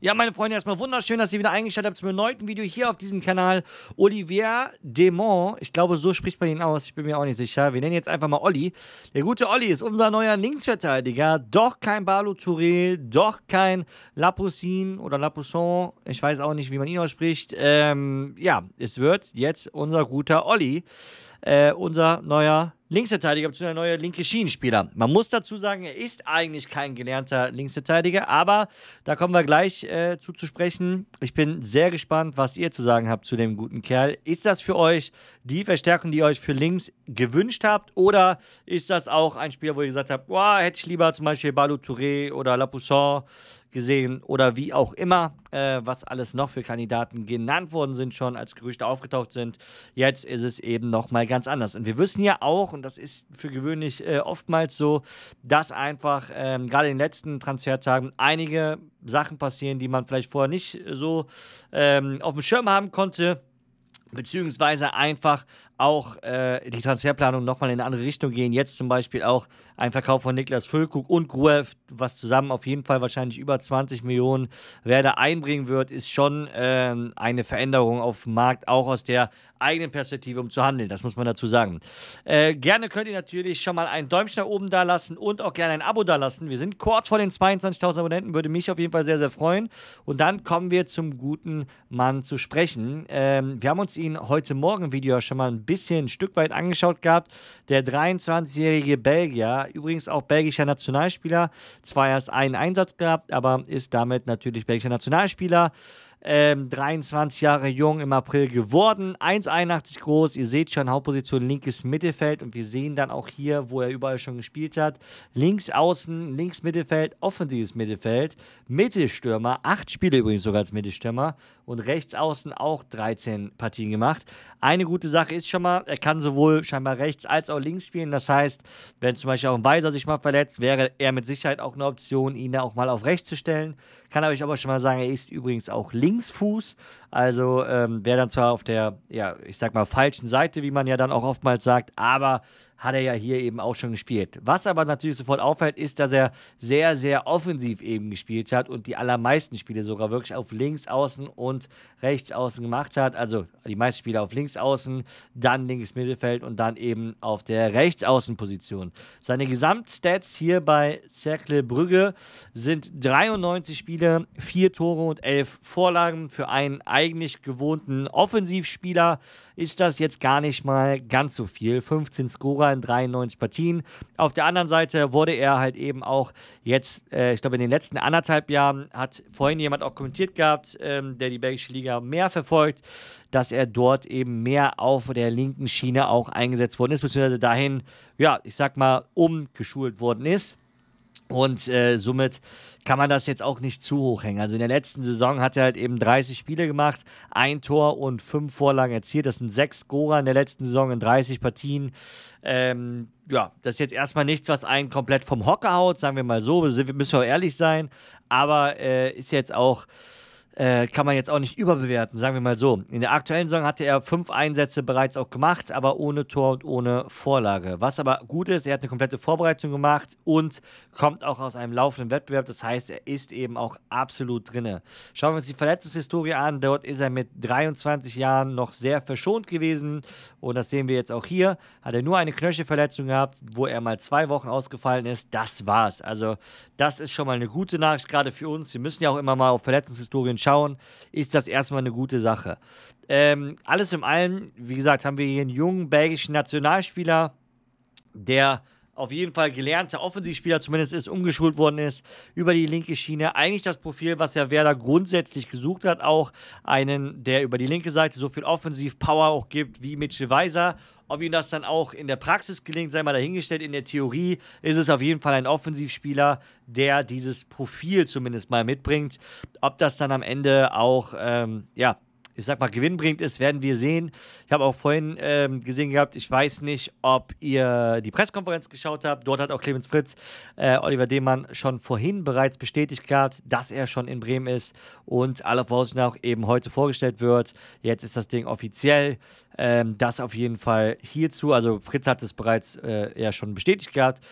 Ja, meine Freunde, erstmal wunderschön, dass ihr wieder eingeschaltet habt zum neunten Video hier auf diesem Kanal. Olivier Demont, ich glaube, so spricht man ihn aus, ich bin mir auch nicht sicher. Wir nennen jetzt einfach mal Olli. Der gute Olli ist unser neuer Linksverteidiger. Doch kein Balo Touré, doch kein Lapoussin oder Lapousson, ich weiß auch nicht, wie man ihn ausspricht. Ähm, ja, es wird jetzt unser guter Olli, äh, unser neuer Linksverteidiger bzw. neuer linke Schienenspieler. Man muss dazu sagen, er ist eigentlich kein gelernter Linksverteidiger, aber da kommen wir gleich äh, zu, zu sprechen. Ich bin sehr gespannt, was ihr zu sagen habt zu dem guten Kerl. Ist das für euch die Verstärkung, die ihr euch für links gewünscht habt? Oder ist das auch ein Spieler, wo ihr gesagt habt, oh, hätte ich lieber zum Beispiel Balou Touré oder Lapoussin gesehen oder wie auch immer, äh, was alles noch für Kandidaten genannt worden sind, schon als Gerüchte aufgetaucht sind. Jetzt ist es eben nochmal ganz anders. Und wir wissen ja auch, und das ist für gewöhnlich äh, oftmals so, dass einfach ähm, gerade in den letzten Transfertagen einige Sachen passieren, die man vielleicht vorher nicht so ähm, auf dem Schirm haben konnte beziehungsweise einfach auch äh, die Transferplanung nochmal in eine andere Richtung gehen. Jetzt zum Beispiel auch ein Verkauf von Niklas Füllkrug und Gruev, was zusammen auf jeden Fall wahrscheinlich über 20 Millionen Werder einbringen wird, ist schon äh, eine Veränderung auf dem Markt, auch aus der eigenen Perspektive, um zu handeln. Das muss man dazu sagen. Äh, gerne könnt ihr natürlich schon mal einen Däumchen nach oben da lassen und auch gerne ein Abo da lassen. Wir sind kurz vor den 22.000 Abonnenten, würde mich auf jeden Fall sehr, sehr freuen. Und dann kommen wir zum guten Mann zu sprechen. Ähm, wir haben uns ihn heute Morgen Video schon mal ein bisschen ein Stück weit angeschaut gehabt. Der 23-jährige Belgier, übrigens auch belgischer Nationalspieler, zwar erst einen Einsatz gehabt, aber ist damit natürlich belgischer Nationalspieler. Ähm, 23 Jahre jung im April geworden, 1,81 groß. Ihr seht schon, Hauptposition linkes Mittelfeld und wir sehen dann auch hier, wo er überall schon gespielt hat. Links außen, links Mittelfeld, offensives Mittelfeld, Mittelstürmer, acht Spiele übrigens sogar als Mittelstürmer und rechts außen auch 13 Partien gemacht. Eine gute Sache ist schon mal, er kann sowohl scheinbar rechts als auch links spielen. Das heißt, wenn zum Beispiel auch ein Weiser sich mal verletzt, wäre er mit Sicherheit auch eine Option, ihn da auch mal auf rechts zu stellen. Kann aber ich aber schon mal sagen, er ist übrigens auch links. Linksfuß. Also ähm, wäre dann zwar auf der, ja, ich sag mal, falschen Seite, wie man ja dann auch oftmals sagt, aber hat er ja hier eben auch schon gespielt. Was aber natürlich sofort auffällt, ist, dass er sehr, sehr offensiv eben gespielt hat und die allermeisten Spiele sogar wirklich auf links außen und rechts außen gemacht hat. Also die meisten Spiele auf links außen, dann linkes Mittelfeld und dann eben auf der Rechtsaußenposition. Seine Gesamtstats hier bei Cercle Brügge sind 93 Spiele, 4 Tore und 11 Vorlagen. Für einen eigentlich gewohnten Offensivspieler ist das jetzt gar nicht mal ganz so viel. 15 Scorer Silber in 93 Partien. Auf der anderen Seite wurde er halt eben auch jetzt, äh, ich glaube, in den letzten anderthalb Jahren hat vorhin jemand auch kommentiert gehabt, ähm, der die belgische Liga mehr verfolgt, dass er dort eben mehr auf der linken Schiene auch eingesetzt worden ist, beziehungsweise dahin, ja, ich sag mal, umgeschult worden ist. Und äh, somit kann man das jetzt auch nicht zu hoch hängen. Also in der letzten Saison hat er halt eben 30 Spiele gemacht, ein Tor und fünf Vorlagen erzielt. Das sind sechs Scorer in der letzten Saison in 30 Partien. Ähm, ja, das ist jetzt erstmal nichts, was einen komplett vom Hocker haut, sagen wir mal so. Wir müssen auch ehrlich sein. Aber äh, ist jetzt auch äh, kann man jetzt auch nicht überbewerten, sagen wir mal so. In der aktuellen Saison hatte er fünf Einsätze bereits auch gemacht, aber ohne Tor und ohne Vorlage. Was aber gut ist, er hat eine komplette Vorbereitung gemacht und kommt auch aus einem laufenden Wettbewerb. Das heißt, er ist eben auch absolut drinne. Schauen wir uns die Verletzungshistorie an. Dort ist er mit 23 Jahren noch sehr verschont gewesen und das sehen wir jetzt auch hier. Hat er nur eine Knöchelverletzung gehabt, wo er mal zwei Wochen ausgefallen ist. Das war's. Also das ist schon mal eine gute Nachricht gerade für uns. Wir müssen ja auch immer mal auf Verletzungshistorien schauen schauen, ist das erstmal eine gute Sache. Ähm, alles in allem, wie gesagt, haben wir hier einen jungen belgischen Nationalspieler, der auf jeden Fall gelernter Offensivspieler zumindest ist, umgeschult worden ist über die linke Schiene. Eigentlich das Profil, was ja Werder grundsätzlich gesucht hat, auch einen, der über die linke Seite so viel Offensiv-Power auch gibt wie Mitchell Weiser. Ob ihm das dann auch in der Praxis gelingt, sei mal dahingestellt. In der Theorie ist es auf jeden Fall ein Offensivspieler, der dieses Profil zumindest mal mitbringt. Ob das dann am Ende auch ähm, ja, ich sag mal, gewinnbringend ist, werden wir sehen. Ich habe auch vorhin ähm, gesehen gehabt, ich weiß nicht, ob ihr die Pressekonferenz geschaut habt. Dort hat auch Clemens Fritz äh, Oliver Demann, schon vorhin bereits bestätigt gehabt, dass er schon in Bremen ist und aller Voraussicht nach eben heute vorgestellt wird. Jetzt ist das Ding offiziell. Ähm, das auf jeden Fall hierzu. Also Fritz hat es bereits äh, ja schon bestätigt gehabt.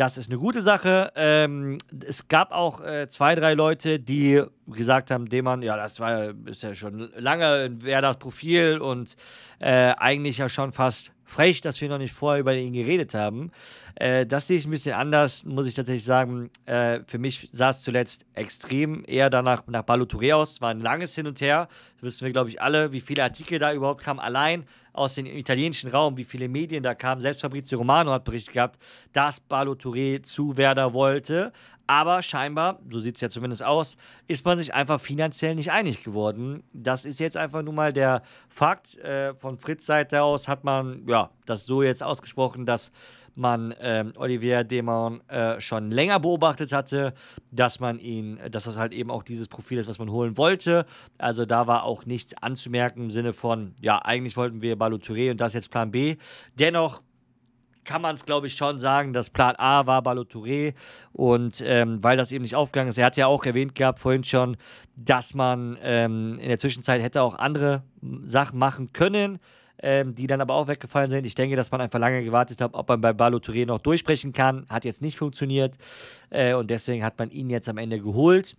Das ist eine gute Sache. Ähm, es gab auch äh, zwei, drei Leute, die gesagt haben, Demann, ja, das war ist ja schon lange wer das Profil und äh, eigentlich ja schon fast frech, dass wir noch nicht vorher über ihn geredet haben. Äh, das sehe ich ein bisschen anders, muss ich tatsächlich sagen. Äh, für mich sah es zuletzt extrem eher danach nach Balotouré aus. Es war ein langes Hin und Her. Das wissen wir, glaube ich, alle, wie viele Artikel da überhaupt kamen. Allein aus dem italienischen Raum, wie viele Medien da kamen. Selbst Fabrizio Romano hat Bericht gehabt, dass Balo Touré zu Werder wollte. Aber scheinbar, so sieht es ja zumindest aus, ist man sich einfach finanziell nicht einig geworden. Das ist jetzt einfach nur mal der Fakt. Äh, von Fritz Seite aus hat man ja, das so jetzt ausgesprochen, dass man ähm, Olivier Demon äh, schon länger beobachtet hatte, dass man ihn, dass das halt eben auch dieses Profil ist, was man holen wollte. Also da war auch nichts anzumerken im Sinne von, ja, eigentlich wollten wir Balotouré und das ist jetzt Plan B. Dennoch kann man es, glaube ich, schon sagen, dass Plan A war Balotouré und ähm, weil das eben nicht aufgegangen ist, er hat ja auch erwähnt gehabt vorhin schon, dass man ähm, in der Zwischenzeit hätte auch andere Sachen machen können, ähm, die dann aber auch weggefallen sind. Ich denke, dass man einfach lange gewartet hat, ob man bei Balotouré noch durchsprechen kann, hat jetzt nicht funktioniert äh, und deswegen hat man ihn jetzt am Ende geholt.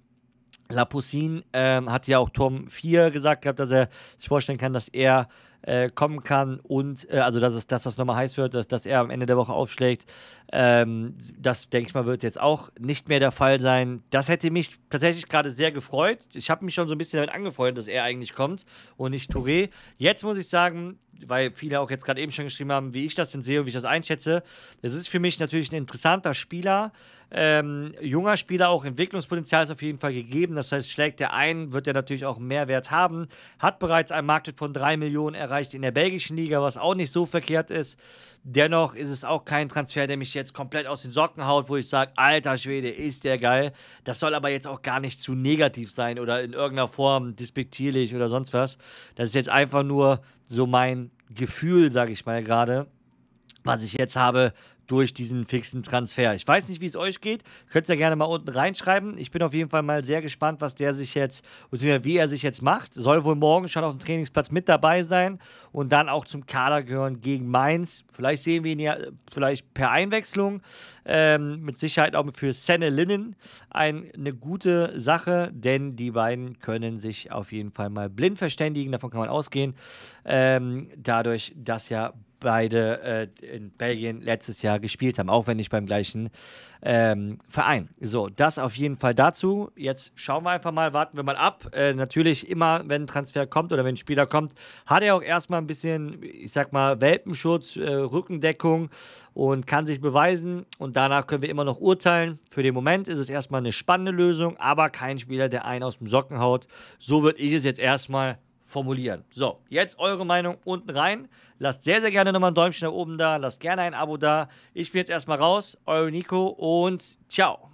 Lapoussin ähm, hat ja auch Tom 4 gesagt gehabt, dass er sich vorstellen kann, dass er äh, kommen kann und äh, also dass, es, dass das nochmal heiß wird, dass, dass er am Ende der Woche aufschlägt. Ähm, das, denke ich mal, wird jetzt auch nicht mehr der Fall sein. Das hätte mich tatsächlich gerade sehr gefreut. Ich habe mich schon so ein bisschen damit angefreundet, dass er eigentlich kommt und nicht Touré. Jetzt muss ich sagen, weil viele auch jetzt gerade eben schon geschrieben haben, wie ich das denn sehe und wie ich das einschätze. Das ist für mich natürlich ein interessanter Spieler, ähm, junger Spieler, auch Entwicklungspotenzial ist auf jeden Fall gegeben. Das heißt, schlägt er ein, wird er natürlich auch einen Mehrwert haben. Hat bereits einen Marktwert von 3 Millionen erreicht in der belgischen Liga, was auch nicht so verkehrt ist. Dennoch ist es auch kein Transfer, der mich jetzt komplett aus den Socken haut, wo ich sage, alter Schwede, ist der geil. Das soll aber jetzt auch gar nicht zu negativ sein oder in irgendeiner Form despektierlich oder sonst was. Das ist jetzt einfach nur so mein Gefühl, sage ich mal gerade, was ich jetzt habe, durch diesen fixen Transfer. Ich weiß nicht, wie es euch geht. Könnt ihr ja gerne mal unten reinschreiben. Ich bin auf jeden Fall mal sehr gespannt, was der sich jetzt, wie er sich jetzt macht. Soll wohl morgen schon auf dem Trainingsplatz mit dabei sein und dann auch zum Kader gehören gegen Mainz. Vielleicht sehen wir ihn ja äh, vielleicht per Einwechslung. Ähm, mit Sicherheit auch für Senne Linnen ein, eine gute Sache, denn die beiden können sich auf jeden Fall mal blind verständigen. Davon kann man ausgehen. Ähm, dadurch, dass ja beide äh, in Belgien letztes Jahr gespielt haben, auch wenn nicht beim gleichen ähm, Verein. So, das auf jeden Fall dazu. Jetzt schauen wir einfach mal, warten wir mal ab. Äh, natürlich immer, wenn ein Transfer kommt oder wenn ein Spieler kommt, hat er auch erstmal ein bisschen, ich sag mal, Welpenschutz, äh, Rückendeckung und kann sich beweisen. Und danach können wir immer noch urteilen. Für den Moment ist es erstmal eine spannende Lösung, aber kein Spieler, der einen aus dem Socken haut. So würde ich es jetzt erstmal formulieren. So, jetzt eure Meinung unten rein. Lasst sehr, sehr gerne nochmal ein Däumchen nach oben da. Lasst gerne ein Abo da. Ich bin jetzt erstmal raus. Euer Nico und ciao.